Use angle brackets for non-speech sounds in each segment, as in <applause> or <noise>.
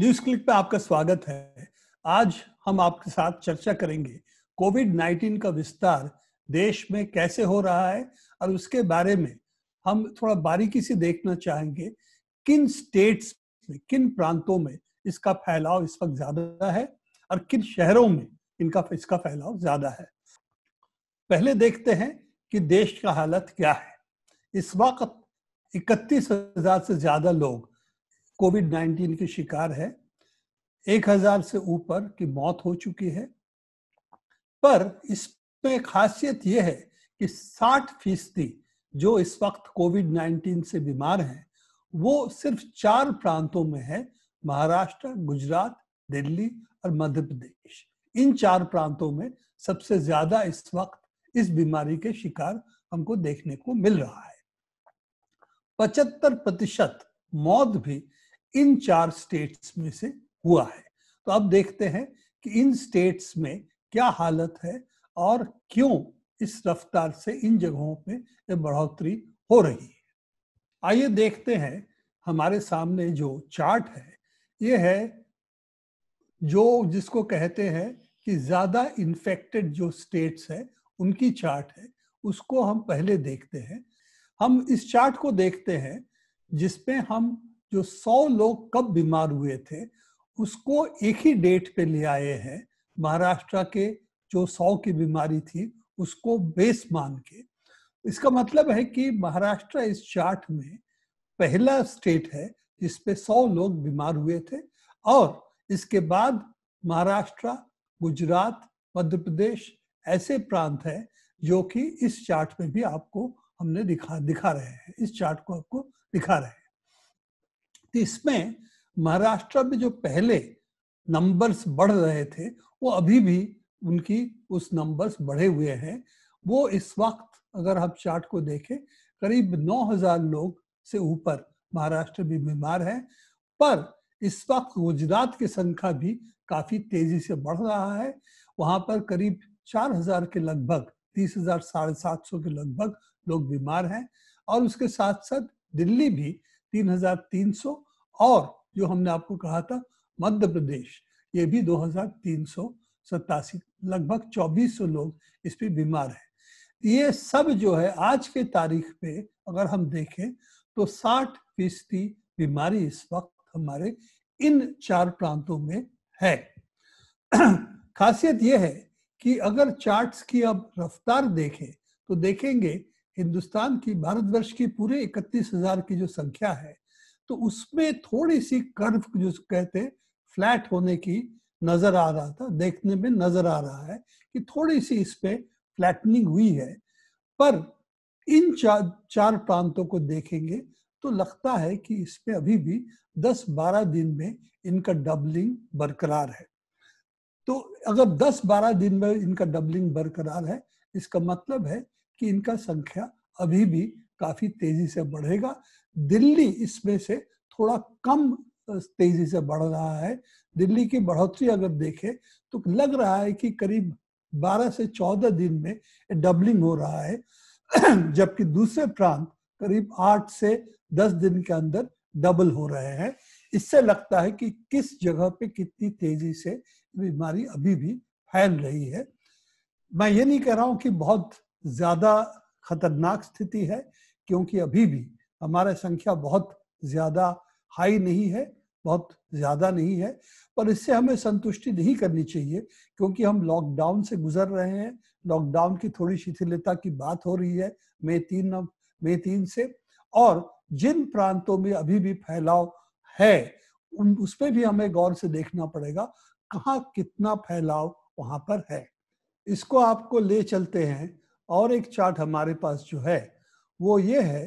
news click पे आपका स्वागत है आज हम आपके साथ चर्चा करेंगे कोविड 19 का विस्तार देश में कैसे हो रहा है और उसके बारे में हम थोड़ा बारीकी से देखना चाहेंगे किन स्टेट्स में किन प्रांतों में इसका फैलाव इस वक्त ज्यादा है और किन शहरों में इनका इसका फैलाव ज्यादा है पहले देखते हैं कि देश का हालत क्या है इस वक्त इकतीस हजार से ज्यादा लोग कोविड 19 के शिकार है 1000 से ऊपर की मौत हो चुकी है पर इसमें खासियत यह है कि 60 फीसदी जो इस वक्त कोविड 19 से बीमार हैं वो सिर्फ चार प्रांतों में है महाराष्ट्र गुजरात दिल्ली और मध्य प्रदेश इन चार प्रांतों में सबसे ज्यादा इस वक्त इस बीमारी के शिकार हमको देखने को मिल रहा है पचहत्तर प्रतिशत मौत भी इन चार स्टेट्स में से हुआ है तो अब देखते हैं कि इन स्टेट्स में क्या हालत है और क्यों इस रफ्तार से इन जगहों पे बढ़ोतरी हो रही है आइए देखते हैं हमारे सामने जो चार्ट है ये है जो जिसको कहते हैं कि ज्यादा इन्फेक्टेड जो स्टेट्स है उनकी चार्ट है उसको हम पहले देखते हैं हम इस चार्ट को देखते हैं जिसमें हम जो 100 लोग कब बीमार हुए थे उसको एक ही डेट पे ले आए हैं महाराष्ट्र के जो 100 की बीमारी थी उसको बेस मान के इसका मतलब है कि महाराष्ट्र इस चार्ट में पहला स्टेट है जिसपे 100 लोग बीमार हुए थे और इसके बाद महाराष्ट्र गुजरात मध्य प्रदेश ऐसे प्रांत है जो कि इस चार्ट में भी आपको हमने दिखा दिखा रहे हैं इस चार्ट को आपको दिखा रहे हैं तो इसमें महाराष्ट्र में जो पहले नंबर्स बढ़ रहे थे वो अभी भी उनकी उस नंबर्स बढ़े हुए हैं वो इस वक्त अगर हम चार्ट को देखें करीब 9000 लोग से ऊपर महाराष्ट्र भी बीमार है पर इस वक्त गुजरात की संख्या भी काफी तेजी से बढ़ रहा है वहां पर करीब 4000 के लगभग तीस हजार साढ़े सात सौ के लगभग लोग बीमार हैं और उसके साथ साथ दिल्ली भी तीन तीन हजार सौ और जो हमने आपको कहा था मध्य प्रदेश ये भी दो लगभग 2400 लोग इस पर बीमार है ये सब जो है आज के तारीख पे अगर हम देखें तो 60 फीसदी बीमारी इस वक्त हमारे इन चार प्रांतों में है <clears throat> खासियत यह है कि अगर चार्ट्स की अब रफ्तार देखें तो देखेंगे हिंदुस्तान की भारतवर्ष की पूरे इकतीस हजार की जो संख्या है तो उसमें थोड़ी सी कर्व जो कहते हैं फ्लैट होने की नजर आ रहा था देखने में नजर आ रहा है कि थोड़ी सी इस पे फ्लैटनिंग हुई है पर इन चार चार प्रांतों को देखेंगे तो लगता है कि इस पे अभी भी 10-12 दिन में इनका डबलिंग बरकरार है तो अगर 10-12 दिन में इनका डबलिंग बरकरार है इसका मतलब है कि इनका संख्या अभी भी काफी तेजी से बढ़ेगा दिल्ली इसमें से थोड़ा कम तेजी से बढ़ रहा है दिल्ली की बढ़ोतरी अगर देखें तो लग रहा है कि करीब 12 से 14 दिन में डबलिंग हो रहा है <clears throat> जबकि दूसरे प्रांत करीब 8 से 10 दिन के अंदर डबल हो रहे हैं इससे लगता है कि किस जगह पे कितनी तेजी से बीमारी अभी भी फैल रही है मैं ये नहीं कह रहा हूं कि बहुत ज्यादा खतरनाक स्थिति है क्योंकि अभी भी हमारा संख्या बहुत ज्यादा हाई नहीं है बहुत ज्यादा नहीं है पर इससे हमें संतुष्टि नहीं करनी चाहिए क्योंकि हम लॉकडाउन से गुजर रहे हैं लॉकडाउन की थोड़ी शिथिलता की बात हो रही है मई तीन मई तीन से और जिन प्रांतों में अभी भी फैलाव है उन उस पर भी हमें गौर से देखना पड़ेगा कहाँ कितना फैलाव वहां पर है इसको आपको ले चलते हैं और एक चार्ट हमारे पास जो है वो ये है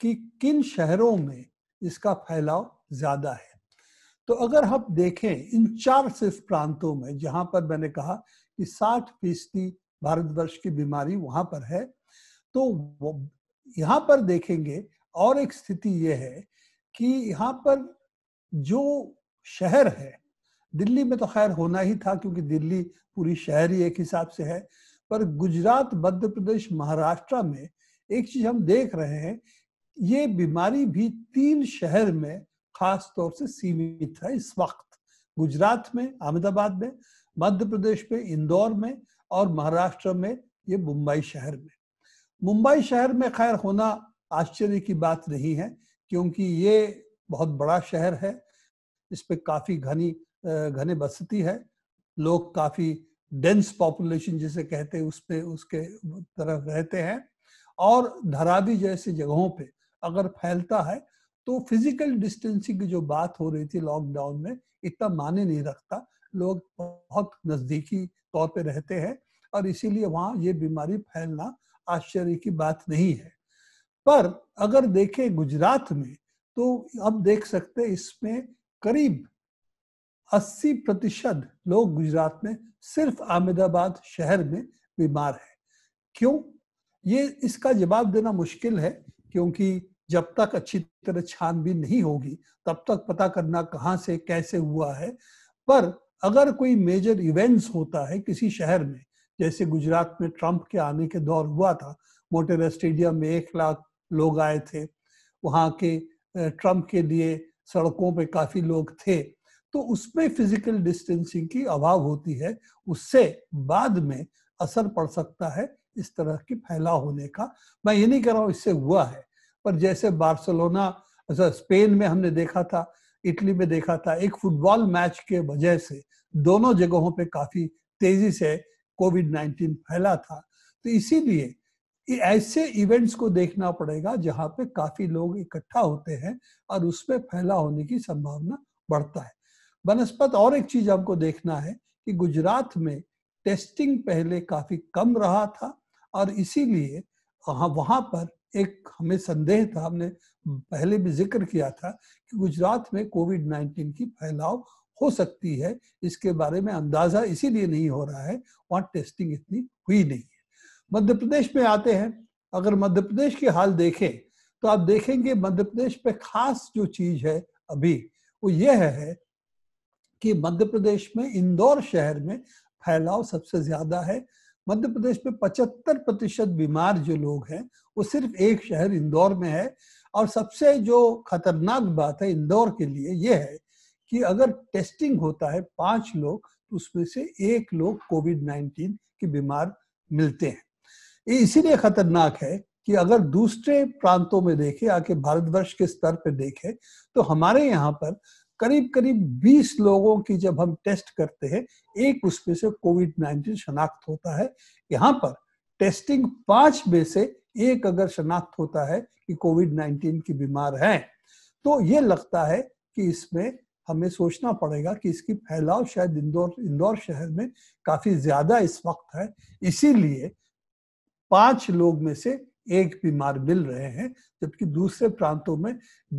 कि किन शहरों में इसका फैलाव ज्यादा है तो अगर हम देखें इन चार सिर्फ प्रांतों में जहां पर मैंने कहा कि 60 फीसदी भारतवर्ष की बीमारी वहां पर है तो यहाँ पर देखेंगे और एक स्थिति यह है कि यहाँ पर जो शहर है दिल्ली में तो खैर होना ही था क्योंकि दिल्ली पूरी शहर ही एक हिसाब से है पर गुजरात मध्य प्रदेश महाराष्ट्र में एक चीज हम देख रहे हैं ये बीमारी भी तीन शहर में खास तौर से सीमित है इस वक्त गुजरात में अहमदाबाद में मध्य प्रदेश में इंदौर में और महाराष्ट्र में ये मुंबई शहर में मुंबई शहर में खैर होना आश्चर्य की बात नहीं है क्योंकि ये बहुत बड़ा शहर है इस पर काफी घनी घने बसती है लोग काफी डेंस पॉपुलेशन जिसे कहते हैं उस पर उसके तरफ रहते हैं और धरावी जैसी जगहों पे अगर फैलता है तो फिजिकल डिस्टेंसिंग की जो बात हो रही थी लॉकडाउन में इतना माने नहीं रखता लोग बहुत नजदीकी तौर पे रहते हैं और इसीलिए वहां ये बीमारी फैलना आश्चर्य की बात नहीं है पर अगर देखें गुजरात में तो अब देख सकते इसमें करीब 80 प्रतिशत लोग गुजरात में सिर्फ अहमदाबाद शहर में बीमार है क्यों ये इसका जवाब देना मुश्किल है क्योंकि जब तक अच्छी तरह छानबीन नहीं होगी तब तक पता करना कहाँ से कैसे हुआ है पर अगर कोई मेजर इवेंट्स होता है किसी शहर में जैसे गुजरात में ट्रंप के आने के दौर हुआ था मोटेरा स्टेडियम में एक लाख लोग आए थे वहाँ के ट्रंप के लिए सड़कों पे काफी लोग थे तो उसमें फिजिकल डिस्टेंसिंग की अभाव होती है उससे बाद में असर पड़ सकता है इस तरह की फैलाव होने का मैं ये नहीं कह रहा हूँ इससे हुआ है पर जैसे बार्सलोना स्पेन में हमने देखा था इटली में देखा था एक फुटबॉल मैच के वजह से दोनों जगहों पे काफी तेजी से कोविड 19 फैला था तो इसीलिए ऐसे इवेंट्स को देखना पड़ेगा जहाँ पे काफी लोग इकट्ठा होते हैं और उसमें फैला होने की संभावना बढ़ता है बनस्पत और एक चीज आपको देखना है कि गुजरात में टेस्टिंग पहले काफी कम रहा था और इसीलिए हाँ, वहाँ पर एक हमें संदेह था हमने पहले भी जिक्र किया था कि गुजरात में कोविड 19 की फैलाव हो सकती है इसके बारे में अंदाजा इसीलिए नहीं हो रहा है वहाँ टेस्टिंग इतनी हुई नहीं है मध्य प्रदेश में आते हैं अगर मध्य प्रदेश की हाल देखें तो आप देखेंगे मध्य प्रदेश पे खास जो चीज है अभी वो यह है कि मध्य प्रदेश में इंदौर शहर में फैलाव सबसे ज्यादा है मध्य प्रदेश में 75 प्रतिशत बीमार जो लोग हैं वो सिर्फ एक शहर इंदौर में है और सबसे जो खतरनाक बात है इंदौर के लिए ये है कि अगर टेस्टिंग होता है पांच लोग तो उसमें से एक लोग कोविड नाइन्टीन के बीमार मिलते हैं ये इसीलिए खतरनाक है कि अगर दूसरे प्रांतों में देखें आके भारतवर्ष के स्तर पर देखें तो हमारे यहाँ पर करीब करीब 20 लोगों की जब हम टेस्ट करते हैं एक उसमें से कोविड 19 शनाख्त होता है यहाँ पर टेस्टिंग पांच में से एक अगर शनाख्त होता है कि कोविड 19 की बीमार है तो ये लगता है कि इसमें हमें सोचना पड़ेगा कि इसकी फैलाव शायद इंदौर इंदौर शहर में काफी ज्यादा इस वक्त है इसीलिए पांच लोग में से एक बीमार मिल रहे हैं जबकि दूसरे प्रांतों में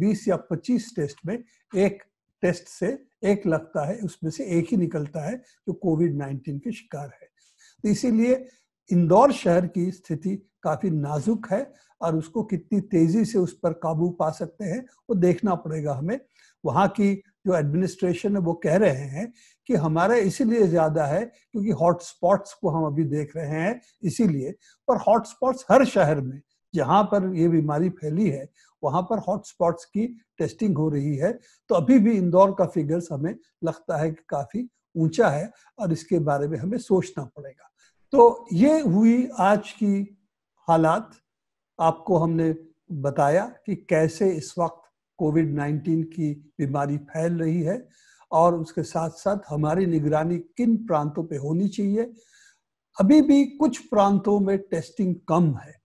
20 या 25 टेस्ट में एक टेस्ट से एक लगता है उसमें से एक ही निकलता है जो कोविड नाइन्टीन के शिकार है तो इसीलिए इंदौर शहर की स्थिति काफी नाजुक है और उसको कितनी तेजी से उस पर काबू पा सकते हैं वो देखना पड़ेगा हमें वहाँ की जो एडमिनिस्ट्रेशन है वो कह रहे हैं कि हमारा इसीलिए ज्यादा है क्योंकि हॉटस्पॉट्स को हम अभी देख रहे हैं इसीलिए और हॉटस्पॉट्स हर शहर में जहाँ पर ये बीमारी फैली है वहां पर हॉटस्पॉट्स की टेस्टिंग हो रही है तो अभी भी इंदौर का फिगर्स हमें लगता है कि काफी ऊंचा है और इसके बारे में हमें सोचना पड़ेगा तो ये हुई आज की हालात आपको हमने बताया कि कैसे इस वक्त कोविड 19 की बीमारी फैल रही है और उसके साथ साथ हमारी निगरानी किन प्रांतों पे होनी चाहिए अभी भी कुछ प्रांतों में टेस्टिंग कम है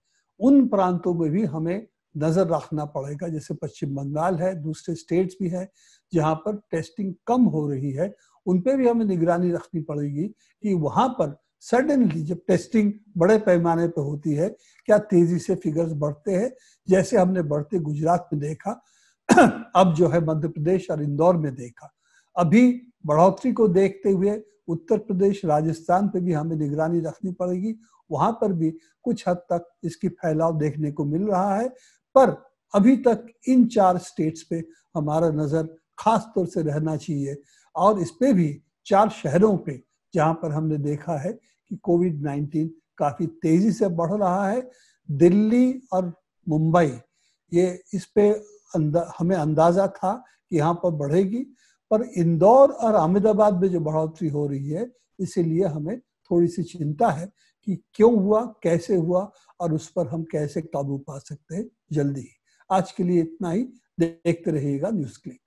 उन प्रांतों में भी हमें नज़र रखना पड़ेगा जैसे पश्चिम बंगाल है दूसरे स्टेट्स भी हैं जहां पर टेस्टिंग कम हो रही है उन पर भी हमें निगरानी रखनी पड़ेगी कि वहां पर सडनली जब टेस्टिंग बड़े पैमाने पर होती है क्या तेजी से फिगर्स बढ़ते हैं जैसे हमने बढ़ते गुजरात में देखा <clears throat> अब जो है मध्य प्रदेश और इंदौर में देखा अभी बढ़ोतरी को देखते हुए उत्तर प्रदेश राजस्थान पे भी हमें निगरानी रखनी पड़ेगी वहां पर भी कुछ हद तक इसकी फैलाव देखने को मिल रहा है पर अभी तक इन चार स्टेट्स पे हमारा नजर खास तौर से रहना चाहिए और इस पे भी चार शहरों पे जहां पर हमने देखा है कि कोविड 19 काफी तेजी से बढ़ रहा है दिल्ली और मुंबई ये इस पे अंदा, हमें अंदाजा था कि यहाँ पर बढ़ेगी पर इंदौर और अहमदाबाद में जो बढ़ोतरी हो रही है इसीलिए हमें थोड़ी सी चिंता है कि क्यों हुआ कैसे हुआ और उस पर हम कैसे काबू पा सकते हैं जल्दी आज के लिए इतना ही देखते रहिएगा न्यूज क्लिक